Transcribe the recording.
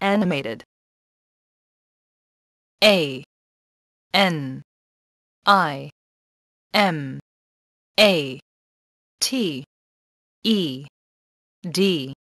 Animated. A. N. I. M. A. T. E. D.